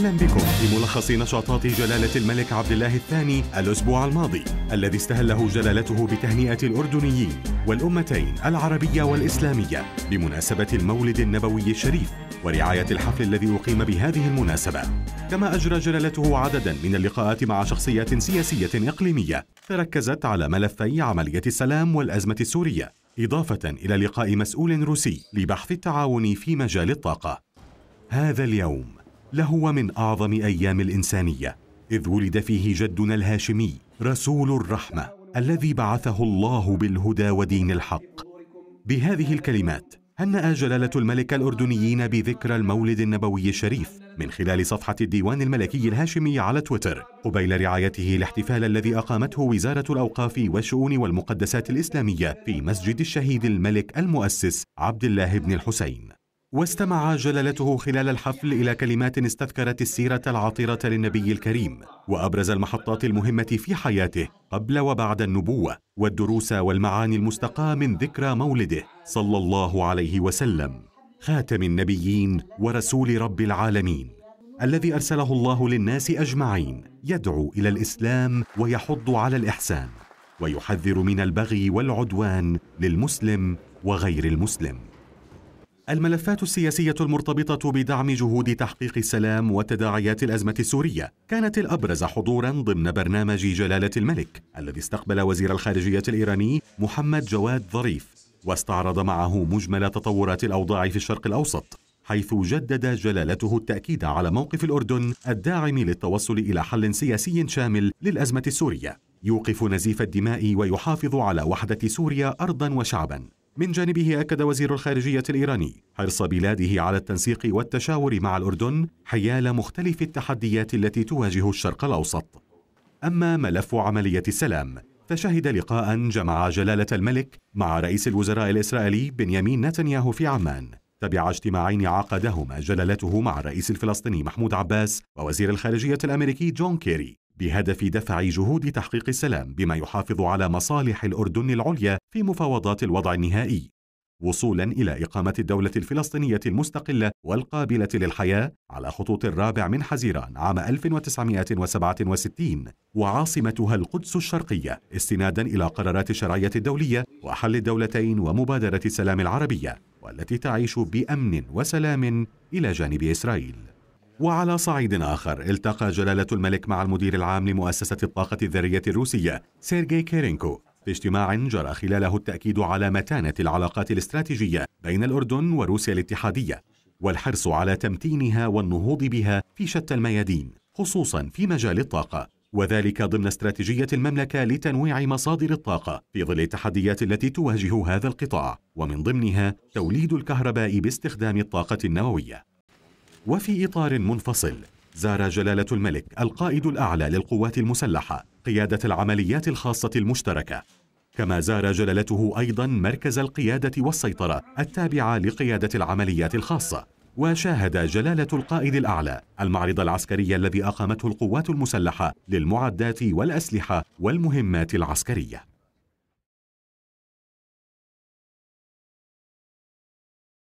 أهلا بكم في ملخص نشاطات جلالة الملك عبد الله الثاني الأسبوع الماضي الذي استهله جلالته بتهنئة الأردنيين والأمتين العربية والإسلامية بمناسبة المولد النبوي الشريف ورعاية الحفل الذي أقيم بهذه المناسبة كما أجرى جلالته عددا من اللقاءات مع شخصيات سياسية إقليمية تركزت على ملفي عملية السلام والأزمة السورية إضافة إلى لقاء مسؤول روسي لبحث التعاون في مجال الطاقة هذا اليوم لهو من اعظم ايام الانسانيه اذ ولد فيه جدنا الهاشمي رسول الرحمه الذي بعثه الله بالهدى ودين الحق بهذه الكلمات هنأ جلالة الملك الأردنيين بذكرى المولد النبوي الشريف من خلال صفحة الديوان الملكي الهاشمي على تويتر قبيل رعايته الاحتفال الذي أقامته وزارة الأوقاف والشؤون والمقدسات الإسلامية في مسجد الشهيد الملك المؤسس عبد الله بن الحسين واستمع جلالته خلال الحفل إلى كلمات استذكرت السيرة العطرة للنبي الكريم وأبرز المحطات المهمة في حياته قبل وبعد النبوة والدروس والمعاني المستقاة من ذكرى مولده صلى الله عليه وسلم خاتم النبيين ورسول رب العالمين الذي أرسله الله للناس أجمعين يدعو إلى الإسلام ويحض على الإحسان ويحذر من البغي والعدوان للمسلم وغير المسلم الملفات السياسية المرتبطة بدعم جهود تحقيق السلام وتداعيات الأزمة السورية كانت الأبرز حضورا ضمن برنامج جلالة الملك الذي استقبل وزير الخارجية الإيراني محمد جواد ظريف واستعرض معه مجمل تطورات الأوضاع في الشرق الأوسط حيث جدد جلالته التأكيد على موقف الأردن الداعم للتوصل إلى حل سياسي شامل للأزمة السورية يوقف نزيف الدماء ويحافظ على وحدة سوريا أرضا وشعبا من جانبه أكد وزير الخارجية الإيراني حرص بلاده على التنسيق والتشاور مع الأردن حيال مختلف التحديات التي تواجه الشرق الأوسط أما ملف عملية السلام فشهد لقاء جمع جلالة الملك مع رئيس الوزراء الإسرائيلي بنيامين نتنياهو في عمان تبع اجتماعين عقدهما جلالته مع الرئيس الفلسطيني محمود عباس ووزير الخارجية الأمريكي جون كيري بهدف دفع جهود تحقيق السلام بما يحافظ على مصالح الأردن العليا في مفاوضات الوضع النهائي وصولا الى اقامه الدوله الفلسطينيه المستقله والقابله للحياه على خطوط الرابع من حزيران عام 1967 وعاصمتها القدس الشرقيه استنادا الى قرارات الشرعيه الدوليه وحل الدولتين ومبادره السلام العربيه والتي تعيش بامن وسلام الى جانب اسرائيل. وعلى صعيد آخر التقى جلالة الملك مع المدير العام لمؤسسة الطاقة الذرية الروسية سيرجي كيرينكو في اجتماع جرى خلاله التأكيد على متانة العلاقات الاستراتيجية بين الأردن وروسيا الاتحادية والحرص على تمتينها والنهوض بها في شتى الميادين خصوصا في مجال الطاقة وذلك ضمن استراتيجية المملكة لتنويع مصادر الطاقة في ظل التحديات التي تواجه هذا القطاع ومن ضمنها توليد الكهرباء باستخدام الطاقة النووية وفي إطار منفصل زار جلالة الملك القائد الأعلى للقوات المسلحة قيادة العمليات الخاصة المشتركة كما زار جلالته أيضا مركز القيادة والسيطرة التابعة لقيادة العمليات الخاصة وشاهد جلالة القائد الأعلى المعرض العسكري الذي أقامته القوات المسلحة للمعدات والأسلحة والمهمات العسكرية